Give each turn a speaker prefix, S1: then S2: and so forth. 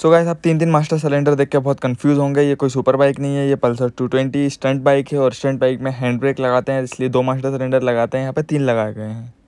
S1: so guys आप तीन तीन मास्टर सिलेंडर देख के बहुत कंफ्यूज होंगे ये कोई सुपर बाइक नहीं है ये पल्सर 220 स्टंट बाइक है और स्टंट बाइक में हैंड ब्रेक लगाते हैं इसलिए दो मास्टर सिलेंडर लगाते हैं यहाँ पे तीन लगाए गए हैं